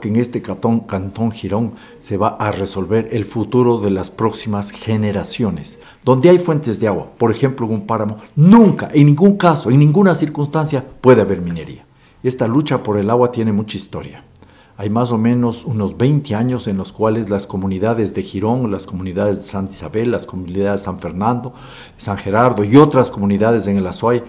que en este cantón, cantón Girón se va a resolver el futuro de las próximas generaciones. Donde hay fuentes de agua, por ejemplo en un páramo, nunca, en ningún caso, en ninguna circunstancia puede haber minería. Esta lucha por el agua tiene mucha historia. Hay más o menos unos 20 años en los cuales las comunidades de Girón, las comunidades de Santa Isabel, las comunidades de San Fernando, San Gerardo y otras comunidades en el Azuay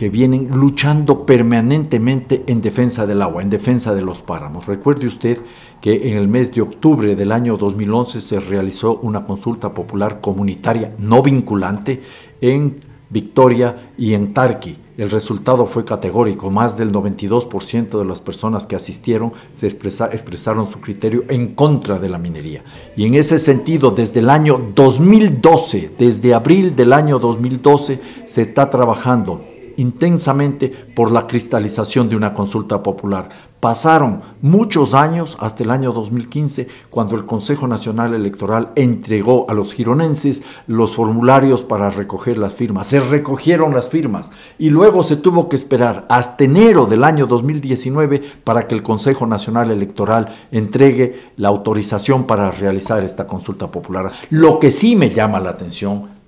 que vienen luchando permanentemente en defensa del agua, en defensa de los páramos. Recuerde usted que en el mes de octubre del año 2011 se realizó una consulta popular comunitaria no vinculante en Victoria y en Tarqui. El resultado fue categórico, más del 92% de las personas que asistieron se expresaron su criterio en contra de la minería. Y en ese sentido, desde el año 2012, desde abril del año 2012, se está trabajando intensamente por la cristalización de una consulta popular. Pasaron muchos años hasta el año 2015 cuando el Consejo Nacional Electoral entregó a los gironenses los formularios para recoger las firmas. Se recogieron las firmas y luego se tuvo que esperar hasta enero del año 2019 para que el Consejo Nacional Electoral entregue la autorización para realizar esta consulta popular. Lo que sí me llama la atención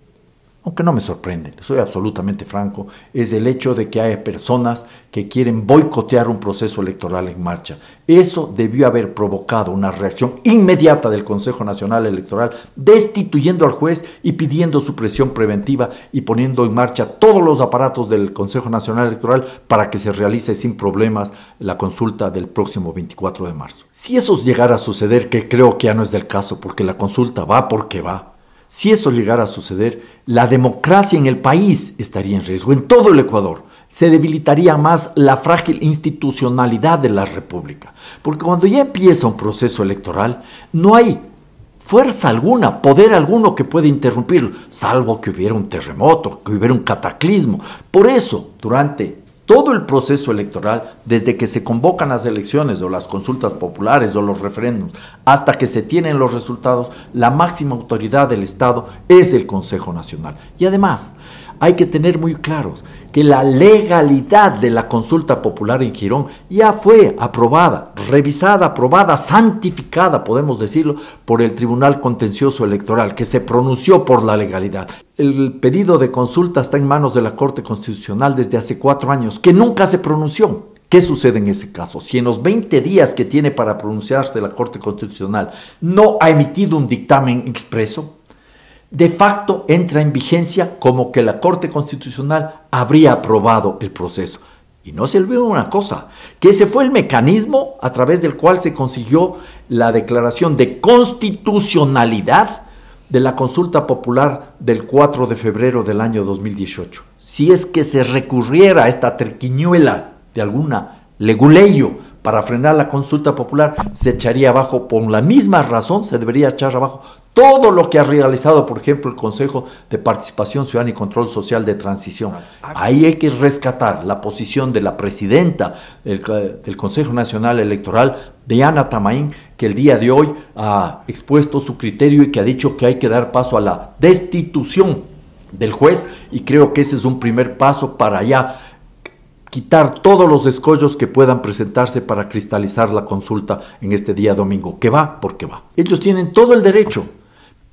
aunque no me sorprende, soy absolutamente franco, es el hecho de que hay personas que quieren boicotear un proceso electoral en marcha. Eso debió haber provocado una reacción inmediata del Consejo Nacional Electoral, destituyendo al juez y pidiendo su presión preventiva y poniendo en marcha todos los aparatos del Consejo Nacional Electoral para que se realice sin problemas la consulta del próximo 24 de marzo. Si eso llegara a suceder, que creo que ya no es del caso, porque la consulta va porque va, si esto llegara a suceder, la democracia en el país estaría en riesgo, en todo el Ecuador. Se debilitaría más la frágil institucionalidad de la República. Porque cuando ya empieza un proceso electoral, no hay fuerza alguna, poder alguno que pueda interrumpirlo, salvo que hubiera un terremoto, que hubiera un cataclismo. Por eso, durante todo el proceso electoral, desde que se convocan las elecciones o las consultas populares o los referéndums, hasta que se tienen los resultados, la máxima autoridad del Estado es el Consejo Nacional. Y además, hay que tener muy claros que la legalidad de la consulta popular en Girón ya fue aprobada, revisada, aprobada, santificada, podemos decirlo, por el Tribunal Contencioso Electoral, que se pronunció por la legalidad. El pedido de consulta está en manos de la Corte Constitucional desde hace cuatro años, que nunca se pronunció. ¿Qué sucede en ese caso? Si en los 20 días que tiene para pronunciarse la Corte Constitucional no ha emitido un dictamen expreso, de facto entra en vigencia como que la Corte Constitucional habría aprobado el proceso. Y no se olvide una cosa, que ese fue el mecanismo a través del cual se consiguió la declaración de constitucionalidad de la consulta popular del 4 de febrero del año 2018. Si es que se recurriera a esta terquiñuela de alguna leguleyo para frenar la consulta popular, se echaría abajo, por la misma razón se debería echar abajo todo lo que ha realizado, por ejemplo, el Consejo de Participación Ciudadana y Control Social de Transición. Ahí hay que rescatar la posición de la presidenta del, Consejo Nacional Electoral, Diana Tamaín, que el día de hoy ha expuesto su criterio y que ha dicho que hay que dar paso a la destitución del juez y creo que ese es un primer paso para ya quitar todos los escollos que puedan presentarse para cristalizar la consulta en este día domingo, que va porque va. Ellos tienen todo el derecho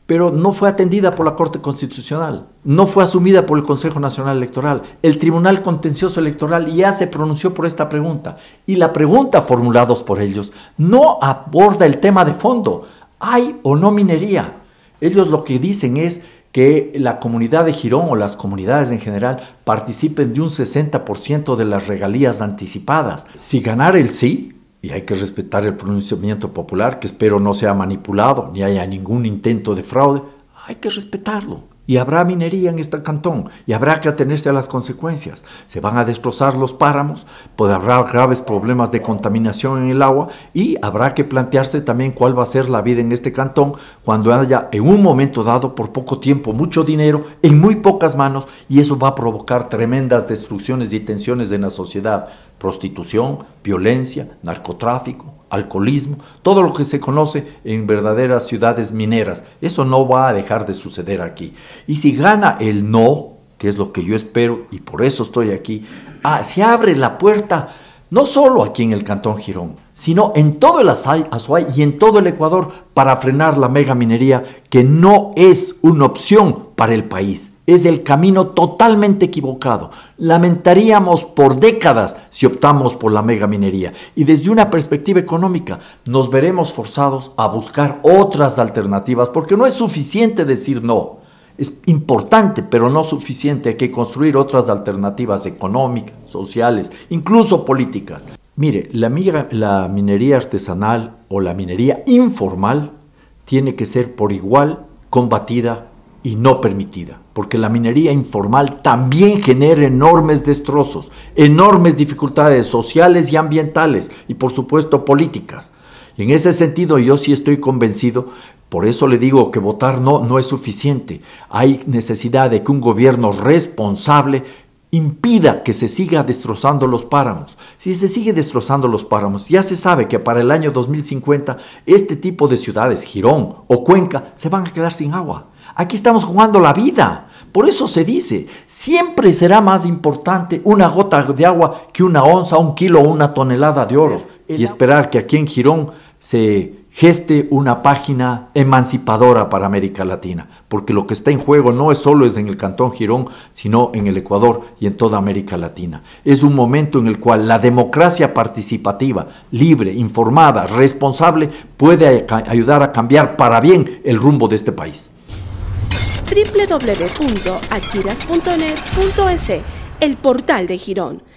pero no fue atendida por la Corte Constitucional, no fue asumida por el Consejo Nacional Electoral. El Tribunal Contencioso Electoral ya se pronunció por esta pregunta y la pregunta formulados por ellos no aborda el tema de fondo, ¿hay o no minería? Ellos lo que dicen es que la comunidad de Girón o las comunidades en general participen de un 60% de las regalías anticipadas. Si ganar el sí, y hay que respetar el pronunciamiento popular, que espero no sea manipulado, ni haya ningún intento de fraude, hay que respetarlo y habrá minería en este cantón y habrá que atenerse a las consecuencias. Se van a destrozar los páramos, puede habrá graves problemas de contaminación en el agua y habrá que plantearse también cuál va a ser la vida en este cantón cuando haya en un momento dado por poco tiempo mucho dinero en muy pocas manos y eso va a provocar tremendas destrucciones y tensiones en la sociedad, prostitución, violencia, narcotráfico, alcoholismo, todo lo que se conoce en verdaderas ciudades mineras. Eso no va a dejar de suceder aquí. Y si gana el no, que es lo que yo espero y por eso estoy aquí, ah, se abre la puerta no solo aquí en el Cantón Girón, sino en todo el Azuay y en todo el Ecuador para frenar la mega minería que no es una opción para el país. Es el camino totalmente equivocado. Lamentaríamos por décadas si optamos por la megaminería y desde una perspectiva económica nos veremos forzados a buscar otras alternativas porque no es suficiente decir no. Es importante, pero no suficiente, hay que construir otras alternativas económicas, sociales, incluso políticas. Mire, la, la minería artesanal o la minería informal tiene que ser por igual combatida y no permitida, porque la minería informal también genera enormes destrozos, enormes dificultades sociales y ambientales y por supuesto políticas. Y en ese sentido yo sí estoy convencido, por eso le digo que votar no no es suficiente. Hay necesidad de que un gobierno responsable impida que se siga destrozando los páramos. Si se sigue destrozando los páramos, ya se sabe que para el año 2050 este tipo de ciudades, Girón o Cuenca, se van a quedar sin agua. Aquí estamos jugando la vida. Por eso se dice, siempre será más importante una gota de agua que una onza, un kilo o una tonelada de oro. Y esperar que aquí en Girón se geste una página emancipadora para América Latina, porque lo que está en juego no es solo es en el Cantón Girón, sino en el Ecuador y en toda América Latina. Es un momento en el cual la democracia participativa, libre, informada, responsable, puede ayudar a cambiar para bien el rumbo de este país. www.achiras.net.es, el portal de Girón